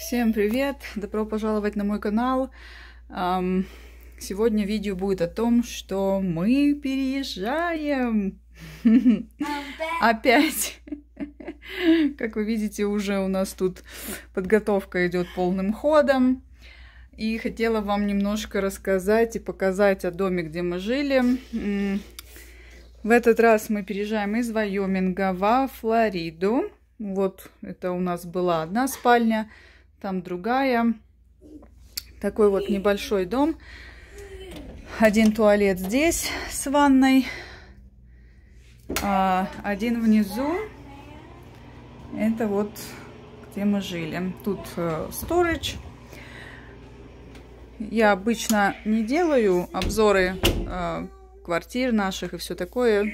Всем привет! Добро пожаловать на мой канал. Сегодня видео будет о том, что мы переезжаем. Опять. Как вы видите, уже у нас тут подготовка идет полным ходом. И хотела вам немножко рассказать и показать о доме, где мы жили. В этот раз мы переезжаем из Вайоминга во Флориду. Вот это у нас была одна спальня там другая. Такой вот небольшой дом. Один туалет здесь с ванной, а один внизу. Это вот где мы жили. Тут э, storage. Я обычно не делаю обзоры э, квартир наших и все такое.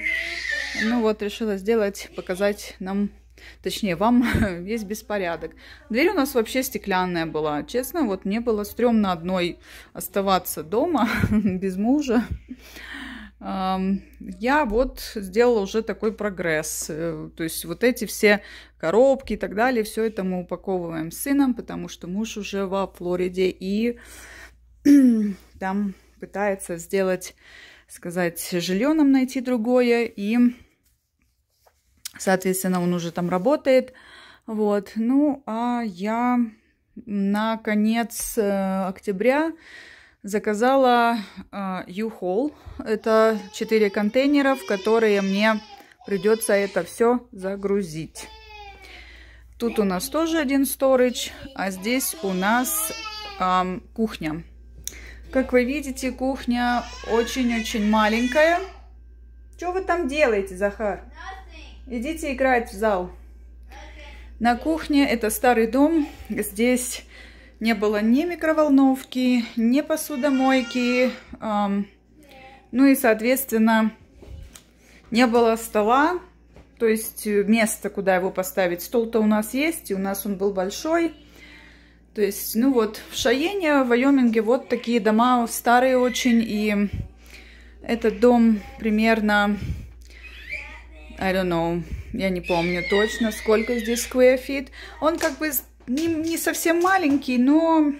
Ну вот, решила сделать, показать нам Точнее, вам весь беспорядок. Дверь у нас вообще стеклянная была. Честно, вот мне было стрёмно одной оставаться дома без мужа. Я вот сделала уже такой прогресс. Э, то есть вот эти все коробки и так далее, все это мы упаковываем с сыном, потому что муж уже во Флориде и там пытается сделать, сказать, жилье нам найти другое и Соответственно, он уже там работает. Вот. Ну, а я на конец э, октября заказала э, U-Haul. Это 4 контейнера, в которые мне придется это все загрузить. Тут у нас тоже один сторож, а здесь у нас эм, кухня. Как вы видите, кухня очень-очень маленькая. Что вы там делаете, Захар? Нас Идите играть в зал. На кухне это старый дом. Здесь не было ни микроволновки, ни посудомойки. Эм, ну и, соответственно, не было стола, то есть э, места, куда его поставить. Стол-то у нас есть, и у нас он был большой. То есть, ну вот, в Шаене, в Вайоминге вот такие дома старые очень, и этот дом примерно I don't know, я не помню точно, сколько здесь square feet. Он как бы не, не совсем маленький, но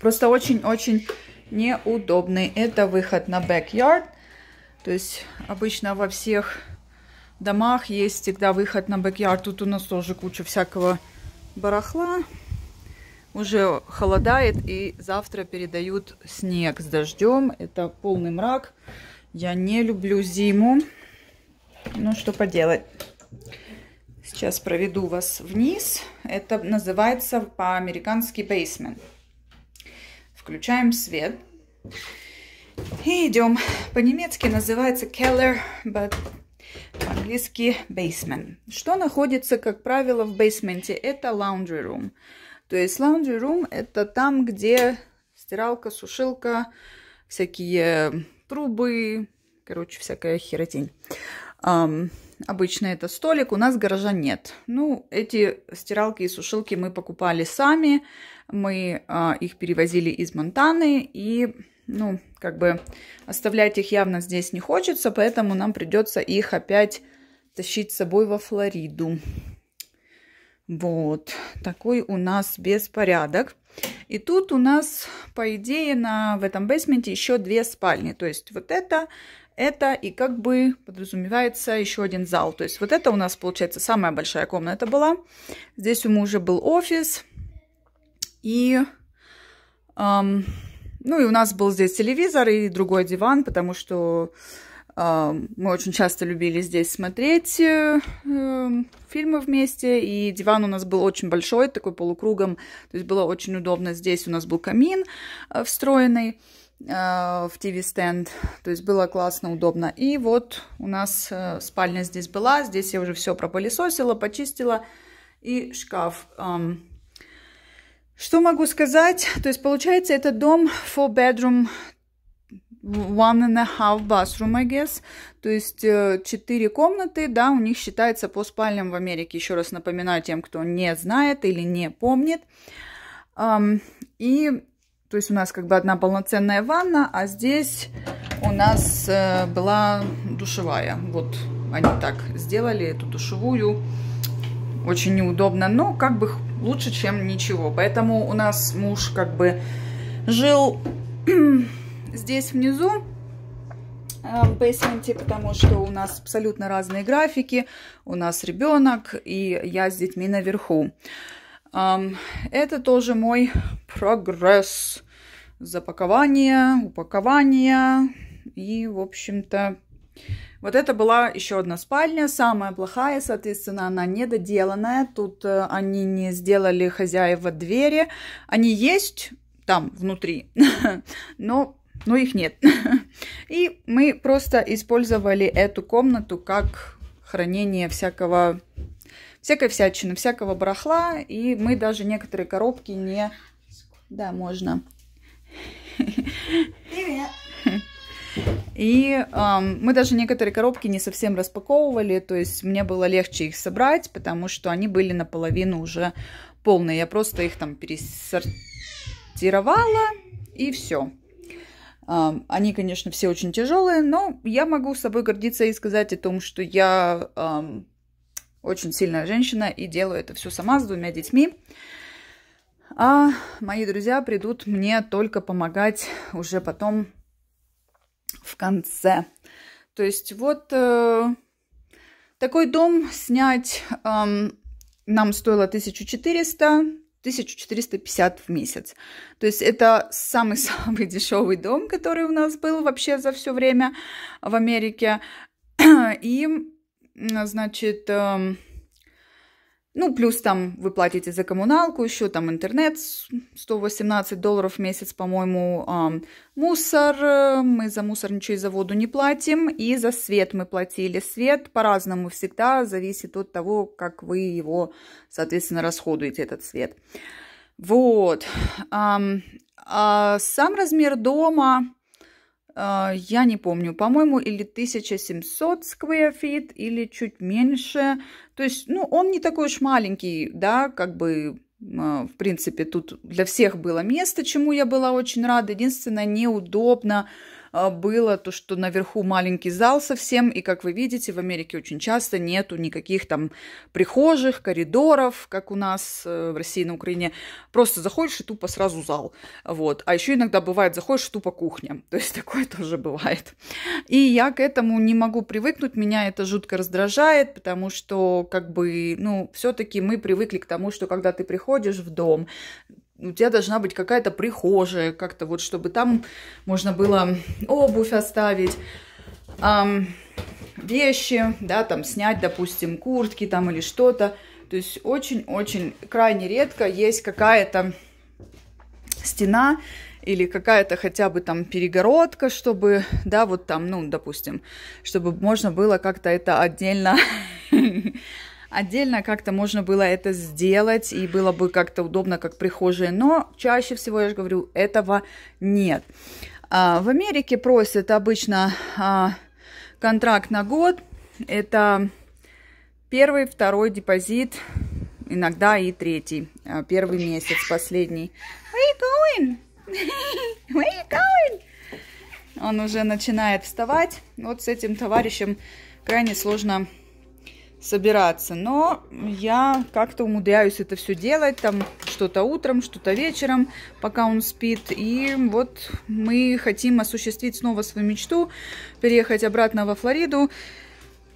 просто очень-очень неудобный. Это выход на backyard. То есть обычно во всех домах есть всегда выход на backyard. Тут у нас тоже куча всякого барахла. Уже холодает и завтра передают снег с дождем. Это полный мрак. Я не люблю зиму. Ну, что поделать. Сейчас проведу вас вниз. Это называется по-американски basement. Включаем свет. И идем. По-немецки называется keller, but по-английски basement. Что находится, как правило, в бейсменте? Это laundry room. То есть laundry room это там, где стиралка, сушилка, всякие трубы, короче, всякая херотень. Эм, обычно это столик, у нас гаража нет. Ну, эти стиралки и сушилки мы покупали сами, мы э, их перевозили из Монтаны, и, ну, как бы оставлять их явно здесь не хочется, поэтому нам придется их опять тащить с собой во Флориду. Вот, такой у нас беспорядок. И тут у нас, по идее, на, в этом бейсменте еще две спальни. То есть вот это это и как бы подразумевается еще один зал. То есть вот это у нас, получается, самая большая комната была. Здесь у мужа был офис. И, эм, ну и у нас был здесь телевизор и другой диван, потому что эм, мы очень часто любили здесь смотреть э, эм, фильмы вместе. И диван у нас был очень большой, такой полукругом. То есть было очень удобно. Здесь у нас был камин э, встроенный. Э, в ТВ-стенд. То есть было классно, удобно. И вот у нас э, спальня здесь была. Здесь я уже все пропылесосила, почистила. И шкаф. Что могу сказать? То есть получается это дом for bedroom one and a half bathroom, I guess. То есть э, четыре комнаты, да, у них считается по спальням в Америке. Еще раз напоминаю тем, кто не знает или не помнит. И то есть у нас как бы одна полноценная ванна, а здесь у нас э, была душевая. Вот они так сделали эту душевую. Очень неудобно, но как бы лучше, чем ничего. Поэтому у нас муж как бы жил здесь внизу э, в бейсменте, потому что у нас абсолютно разные графики, у нас ребенок, и я с детьми наверху. Это тоже мой прогресс. Запакование, упакование. И, в общем-то, вот это была еще одна спальня, самая плохая, соответственно, она недоделанная. Тут э, они не сделали хозяева двери. Они есть там внутри, но, но их нет. И мы просто использовали эту комнату как хранение всякого всякой всячины, всякого барахла, и мы даже некоторые коробки не... Да, можно. Привет. И эм, мы даже некоторые коробки не совсем распаковывали, то есть мне было легче их собрать, потому что они были наполовину уже полные. Я просто их там пересортировала и все. Эм, они, конечно, все очень тяжелые, но я могу с собой гордиться и сказать о том, что я эм, очень сильная женщина и делаю это все сама с двумя детьми. А мои друзья придут мне только помогать уже потом в конце. То есть вот э, такой дом снять э, нам стоило 1400, 1450 в месяц. То есть это самый-самый дешевый дом, который у нас был вообще за все время в Америке. И значит, эм, ну, плюс там вы платите за коммуналку, еще там интернет 118 долларов в месяц, по-моему, мусор. Э, мы за мусор ничего и за воду не платим. И за свет мы платили. Свет по-разному всегда зависит от того, как вы его, соответственно, расходуете, этот свет. Вот. А сам размер дома а, я не помню, по-моему, или 1700 square feet, или чуть меньше. То есть, ну, он не такой уж маленький, да, как бы, а, в принципе, тут для всех было место, чему я была очень рада. Единственное, неудобно а, было то, что наверху маленький зал совсем, и, как вы видите, в Америке очень часто нету никаких там прихожих, коридоров, как у нас э, в России, на Украине. Просто заходишь и тупо сразу зал. Вот. А еще иногда бывает, заходишь и тупо кухня. То есть такое тоже бывает. И я к этому не могу привыкнуть, меня это жутко раздражает, потому что, как бы, ну, все-таки мы привыкли к тому, что когда ты приходишь в дом, у тебя должна быть какая-то прихожая, как-то вот, чтобы там можно было обувь оставить, эм, вещи, да, там снять, допустим, куртки там или что-то. То есть очень-очень крайне редко есть какая-то стена или какая-то хотя бы там перегородка, чтобы, да, вот там, ну, допустим, чтобы можно было как-то это отдельно Отдельно как-то можно было это сделать, и было бы как-то удобно, как прихожие, но чаще всего, я же говорю, этого нет. А, в Америке просят обычно а, контракт на год. Это первый, второй депозит, иногда и третий. А, первый месяц, последний. Where you going? Where you going? Он уже начинает вставать. Вот с этим товарищем крайне сложно собираться, но я как-то умудряюсь это все делать, там что-то утром, что-то вечером, пока он спит, и вот мы хотим осуществить снова свою мечту, переехать обратно во Флориду,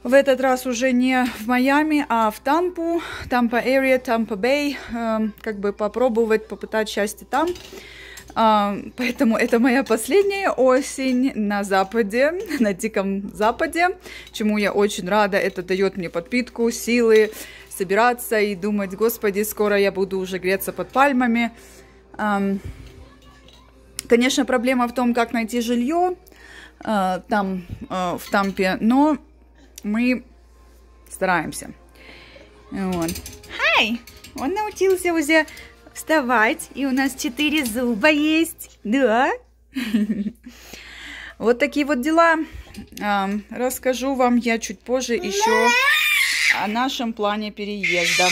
в этот раз уже не в Майами, а в Тампу, Тампа Area, Тампа Бэй, эм, как бы попробовать, попытать счастье там, а, поэтому это моя последняя осень на Западе, на Диком Западе, чему я очень рада. Это дает мне подпитку, силы собираться и думать, господи, скоро я буду уже греться под пальмами. Конечно, проблема в том, как найти жилье а, там, а, в Тампе, но мы стараемся. Вот. Хай! Он научился уже вставать, и у нас четыре зуба есть, да? Вот такие вот дела. Расскажу вам я чуть позже еще о нашем плане переезда.